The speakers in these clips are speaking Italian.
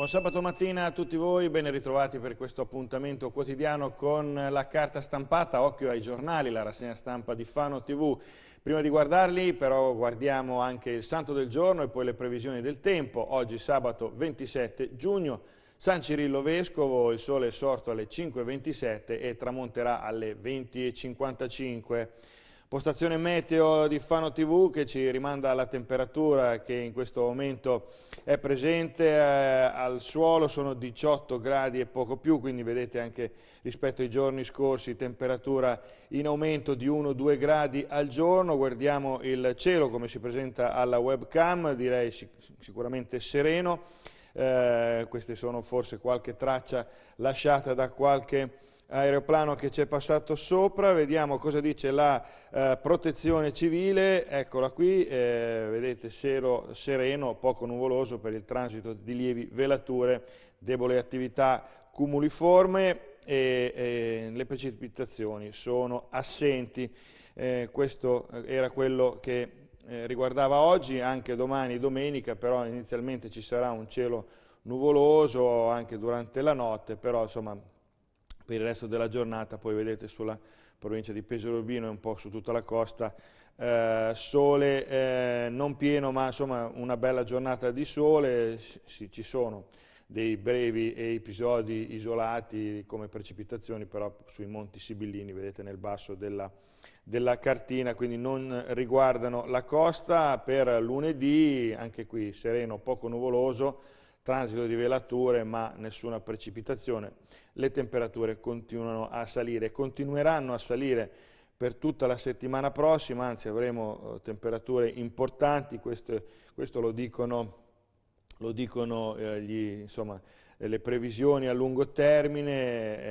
Buon sabato mattina a tutti voi, ben ritrovati per questo appuntamento quotidiano con la carta stampata, occhio ai giornali, la rassegna stampa di Fano TV. Prima di guardarli però guardiamo anche il santo del giorno e poi le previsioni del tempo. Oggi sabato 27 giugno, San Cirillo Vescovo, il sole è sorto alle 5.27 e tramonterà alle 20.55. Postazione meteo di Fano TV che ci rimanda alla temperatura che in questo momento è presente eh, al suolo, sono 18 gradi e poco più, quindi vedete anche rispetto ai giorni scorsi temperatura in aumento di 1-2 gradi al giorno. Guardiamo il cielo come si presenta alla webcam, direi sic sicuramente sereno. Eh, queste sono forse qualche traccia lasciata da qualche aeroplano che ci è passato sopra, vediamo cosa dice la eh, protezione civile, eccola qui, eh, vedete sero, sereno, poco nuvoloso per il transito di lievi velature, debole attività cumuliforme e, e le precipitazioni sono assenti. Eh, questo era quello che eh, riguardava oggi, anche domani, domenica, però inizialmente ci sarà un cielo nuvoloso anche durante la notte, però insomma per il resto della giornata, poi vedete sulla provincia di Pesaro e un po' su tutta la costa, eh, sole eh, non pieno ma insomma una bella giornata di sole, sì, ci sono dei brevi episodi isolati come precipitazioni, però sui monti Sibillini, vedete nel basso della, della cartina, quindi non riguardano la costa. Per lunedì, anche qui sereno, poco nuvoloso, transito di velature ma nessuna precipitazione, le temperature continuano a salire, continueranno a salire per tutta la settimana prossima, anzi avremo eh, temperature importanti, questo, questo lo dicono, lo dicono eh, gli, insomma, le previsioni a lungo termine, eh,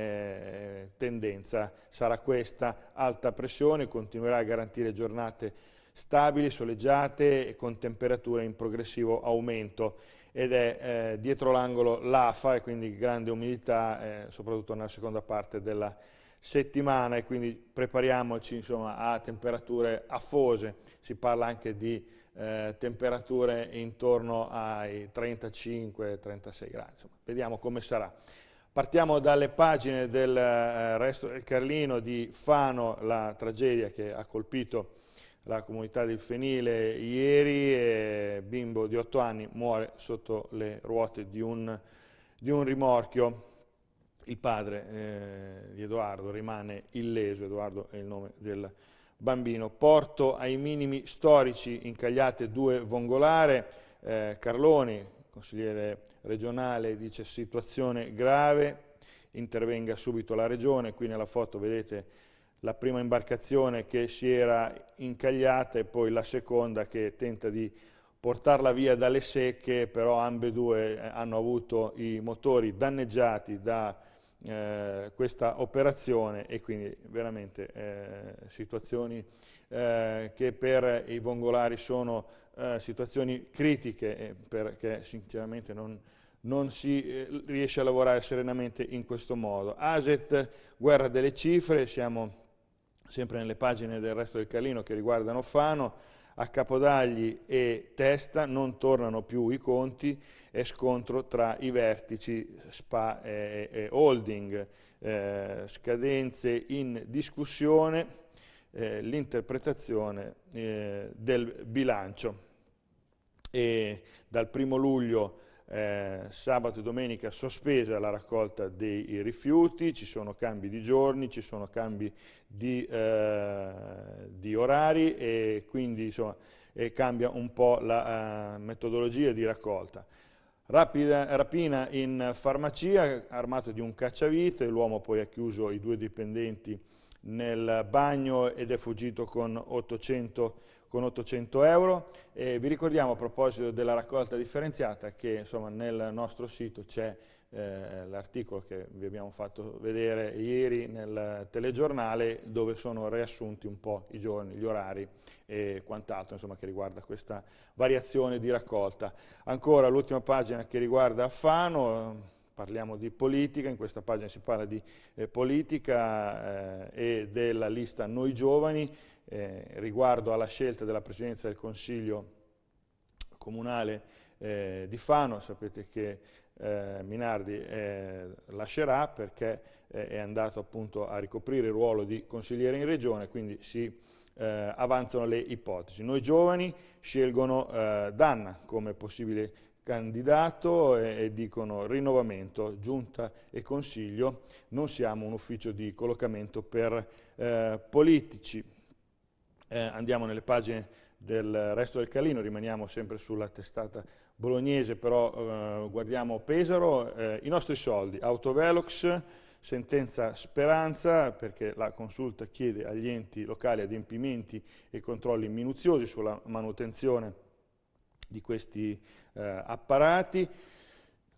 eh, tendenza sarà questa, alta pressione continuerà a garantire giornate stabili, soleggiate e con temperature in progressivo aumento ed è eh, dietro l'angolo l'AFA e quindi grande umidità eh, soprattutto nella seconda parte della settimana e quindi prepariamoci insomma, a temperature affose, si parla anche di eh, temperature intorno ai 35-36 gradi, insomma, vediamo come sarà. Partiamo dalle pagine del eh, resto del Carlino di Fano, la tragedia che ha colpito la comunità del Fenile ieri e bimbo di 8 anni muore sotto le ruote di un, di un rimorchio. Il padre eh, di Edoardo rimane illeso, Edoardo è il nome del bambino. Porto ai minimi storici incagliate due vongolare, eh, Carloni, consigliere regionale, dice situazione grave, intervenga subito la regione, qui nella foto vedete la prima imbarcazione che si era incagliata e poi la seconda che tenta di portarla via dalle secche, però ambedue eh, hanno avuto i motori danneggiati da eh, questa operazione e quindi veramente eh, situazioni eh, che per i vongolari sono eh, situazioni critiche perché sinceramente non, non si eh, riesce a lavorare serenamente in questo modo. ASET, guerra delle cifre, siamo sempre nelle pagine del resto del Calino che riguardano Fano, a Capodagli e Testa non tornano più i conti e scontro tra i vertici SPA e, e Holding, eh, scadenze in discussione, eh, l'interpretazione eh, del bilancio. E dal primo luglio eh, sabato e domenica sospesa la raccolta dei rifiuti, ci sono cambi di giorni, ci sono cambi di, eh, di orari e quindi insomma, e cambia un po' la eh, metodologia di raccolta. Rapida, rapina in farmacia, armato di un cacciavite, l'uomo poi ha chiuso i due dipendenti nel bagno ed è fuggito con 800 con 800 euro. E vi ricordiamo a proposito della raccolta differenziata che insomma, nel nostro sito c'è eh, l'articolo che vi abbiamo fatto vedere ieri nel telegiornale dove sono riassunti un po' i giorni, gli orari e quant'altro che riguarda questa variazione di raccolta. Ancora l'ultima pagina che riguarda Fano parliamo di politica, in questa pagina si parla di eh, politica eh, e della lista Noi Giovani, eh, riguardo alla scelta della presidenza del Consiglio comunale eh, di Fano, sapete che eh, Minardi eh, lascerà perché eh, è andato appunto a ricoprire il ruolo di consigliere in regione, quindi si eh, avanzano le ipotesi. Noi giovani scelgono Danna come possibile candidato e, e, dicono rinnovamento, giunta e consiglio, non siamo un ufficio di collocamento per eh, politici eh, andiamo nelle pagine del resto del Calino, rimaniamo sempre sulla testata bolognese, però eh, guardiamo Pesaro, eh, i nostri soldi, Autovelox, sentenza speranza, perché la consulta chiede agli enti locali adempimenti e controlli minuziosi sulla manutenzione di questi eh, apparati,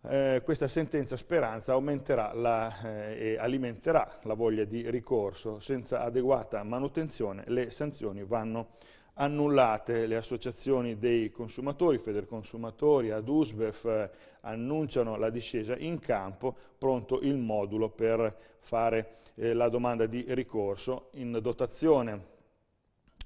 eh, questa sentenza speranza aumenterà la, eh, e alimenterà la voglia di ricorso. Senza adeguata manutenzione le sanzioni vanno annullate. Le associazioni dei consumatori, Federconsumatori, Adusbef, eh, annunciano la discesa in campo, pronto il modulo per fare eh, la domanda di ricorso in dotazione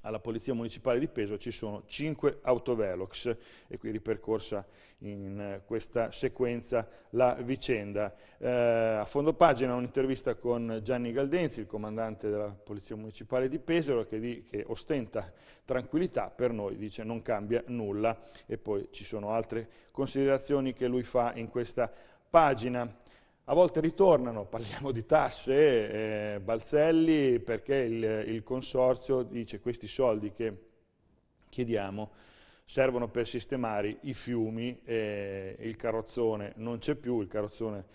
alla Polizia Municipale di Peso ci sono 5 autovelox e qui ripercorsa in eh, questa sequenza la vicenda. Eh, a fondo pagina un'intervista con Gianni Galdenzi, il comandante della Polizia Municipale di Pesaro, che, di, che ostenta tranquillità, per noi dice non cambia nulla e poi ci sono altre considerazioni che lui fa in questa pagina a volte ritornano, parliamo di tasse, eh, balzelli, perché il, il, consorzio dice questi soldi che chiediamo servono per sistemare i fiumi, eh, il carrozzone non c'è più, il carrozzone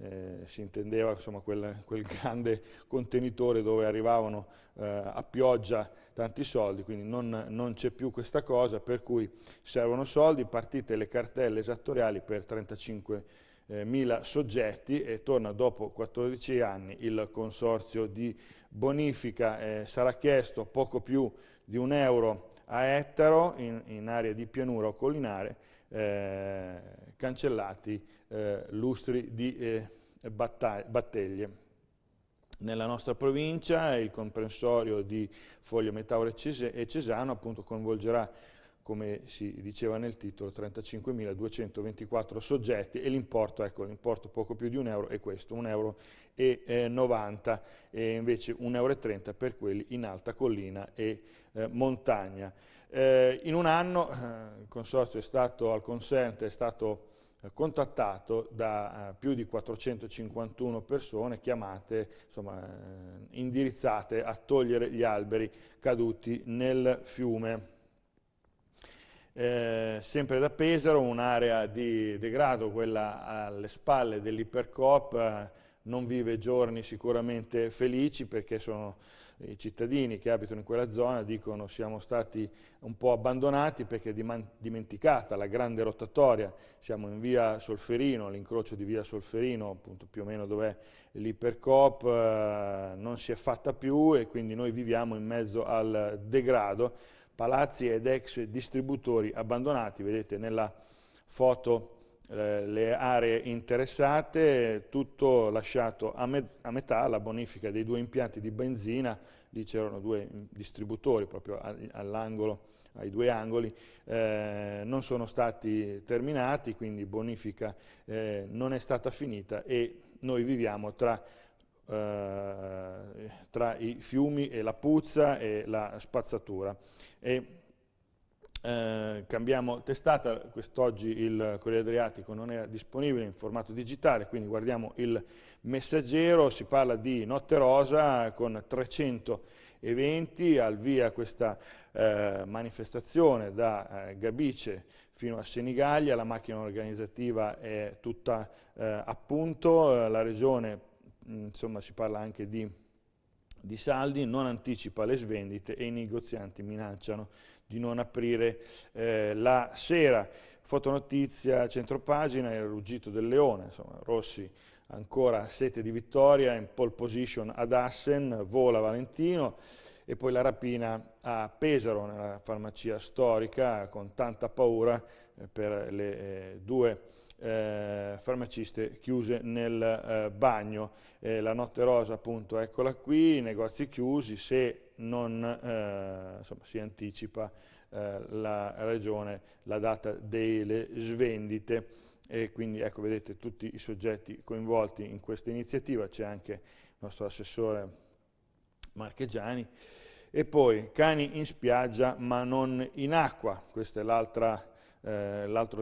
eh, si intendeva insomma, quel, quel, grande contenitore dove arrivavano eh, a pioggia tanti soldi, quindi non, non c'è più questa cosa, per cui servono soldi, partite le cartelle esattoriali per 35 milioni eh, mila soggetti e torna dopo 14 anni il consorzio di bonifica. Eh, sarà chiesto poco più di un euro a ettaro in, in area di pianura o collinare, eh, cancellati lustri di batteglie nella nostra provincia, il comprensorio di Foglio Metauro e Cesano appunto coinvolgerà come si diceva nel titolo, 35.224 soggetti e l'importo, ecco, l'importo poco più di un euro è questo, 1,90 euro e, eh, invece 1,30 euro per quelli in alta collina e eh, montagna. Eh, in un anno eh, il consorzio è stato, al consente, è stato eh, contattato da più di 451 persone chiamate, insomma, indirizzate a togliere gli alberi caduti nel fiume. Eh, sempre da Pesaro, un'area di degrado, quella alle spalle dell'Ipercoop, eh, non vive giorni sicuramente felici perché sono i cittadini che abitano in quella zona dicono siamo stati un po' abbandonati perché è dimenticata la grande rotatoria, siamo in via Solferino, all'incrocio di via Solferino, appunto più o meno dov'è l'Ipercoop, eh, non si è fatta più e quindi noi viviamo in mezzo al degrado palazzi ed ex distributori abbandonati, vedete nella foto eh, le aree interessate, tutto lasciato a, me a, metà, la bonifica dei due impianti di benzina, lì c'erano due distributori proprio all'angolo, ai due angoli, eh, non sono stati terminati, quindi bonifica eh, non è stata finita e noi viviamo tra eh, tra i fiumi e la puzza e la spazzatura. E, eh, cambiamo testata, quest'oggi il Corriere Adriatico non era disponibile in formato digitale, quindi guardiamo il messaggero, si parla di Notte Rosa con 300 eventi, al via questa eh, manifestazione da eh, Gabice fino a Senigallia, la macchina organizzativa è tutta eh, a punto, la regione Mm, insomma si parla anche di, di saldi, non anticipa le svendite e i negozianti minacciano di non aprire eh, la sera. Fotonotizia, centropagina, il ruggito del leone, insomma Rossi ancora sete di vittoria, in pole position ad Assen, vola Valentino, e poi la rapina a Pesaro, nella farmacia storica, con tanta paura eh, per le eh, due eh, farmaciste chiuse nel eh, bagno. la notte rosa, appunto, eccola qui, negozi chiusi, se non insomma, si anticipa la regione la data delle svendite. E quindi ecco, vedete tutti i soggetti coinvolti in questa iniziativa, c'è anche il nostro assessore Marchegiani, e poi cani in spiaggia ma non in acqua, questo è eh, l'altro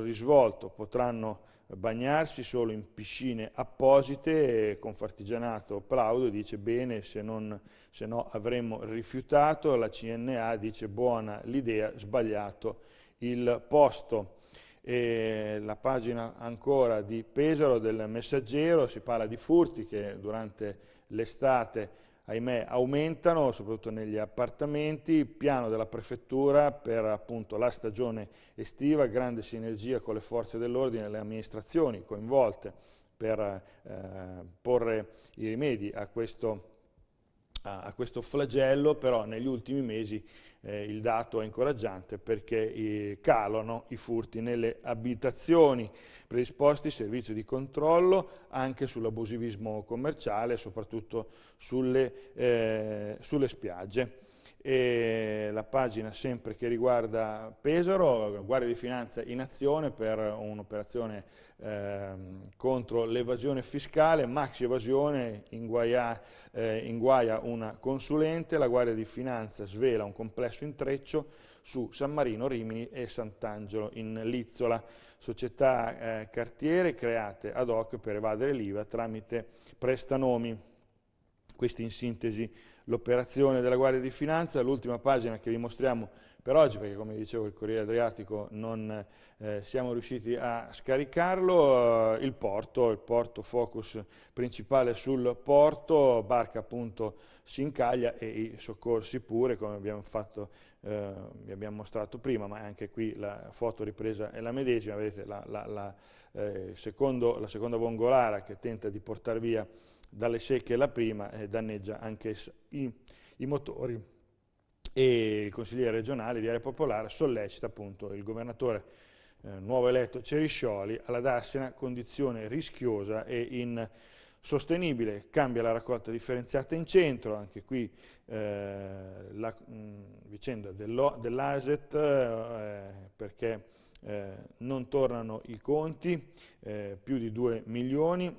eh, risvolto, potranno bagnarsi solo in piscine apposite, con Fartigianato Plaudo dice bene, se, non, se no avremmo rifiutato, la CNA dice buona l'idea, sbagliato il posto. E la pagina ancora di Pesaro del Messaggero, si parla di furti che durante l'estate ahimè aumentano, soprattutto negli appartamenti, piano della prefettura per appunto, la stagione estiva, grande sinergia con le forze dell'ordine e le amministrazioni coinvolte per eh, porre i rimedi a questo problema a, a questo flagello, però negli ultimi mesi eh, il dato è incoraggiante perché eh, calano i furti nelle abitazioni, predisposti servizi di controllo anche sull'abusivismo commerciale, soprattutto sulle, eh, sulle spiagge e la pagina sempre che riguarda Pesaro, Guardia di Finanza in azione per un'operazione eh, contro l'evasione fiscale, maxi evasione, inguaia, eh, inguaia una consulente, la Guardia di Finanza svela un complesso intreccio su San Marino, Rimini e Sant'Angelo in Lizzola, società eh, cartiere create ad hoc per evadere l'IVA tramite prestanomi. Questi in sintesi l'operazione della Guardia di Finanza, l'ultima pagina che vi mostriamo per oggi, perché come dicevo il Corriere Adriatico non eh, siamo riusciti a scaricarlo, eh, il porto, il porto focus principale sul porto, barca appunto si incaglia e i soccorsi pure, come abbiamo fatto eh, vi abbiamo mostrato prima, ma anche qui la foto ripresa è la medesima, vedete la, la, la, eh, secondo, la seconda vongolara che tenta di portare via dalle secche la prima eh, danneggia anche i, i, motori e il consigliere regionale di Area Popolare sollecita appunto il governatore eh, nuovo eletto Ceriscioli alla darsena condizione rischiosa e in sostenibile, cambia la raccolta differenziata in centro, anche qui eh, la mh, mm, vicenda dell'ASET eh, perché eh, non tornano i conti, eh, più di 2 milioni,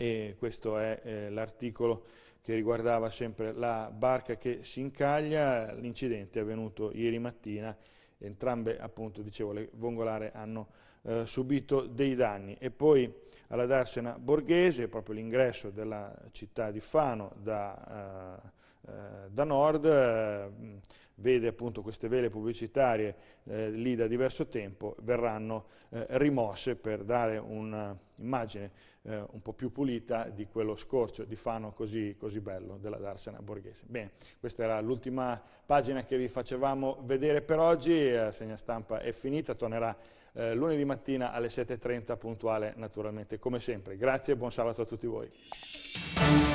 e questo è eh, l'articolo che riguardava sempre la barca che si incaglia, l'incidente è avvenuto ieri mattina, entrambe appunto dicevo le vongolare hanno eh, subito dei danni e poi alla Darsena Borghese, proprio l'ingresso della città di Fano da eh, eh, da nord, eh, vede appunto queste vele pubblicitarie eh, lì da diverso tempo, verranno rimosse per dare un'immagine un po' più pulita di quello scorcio di fano così, così bello della Darsena borghese. Bene, questa era l'ultima pagina che vi facevamo vedere per oggi, la segna stampa è finita, tornerà lunedì mattina alle 7.30 puntuale naturalmente come sempre. Grazie e buon sabato a tutti voi.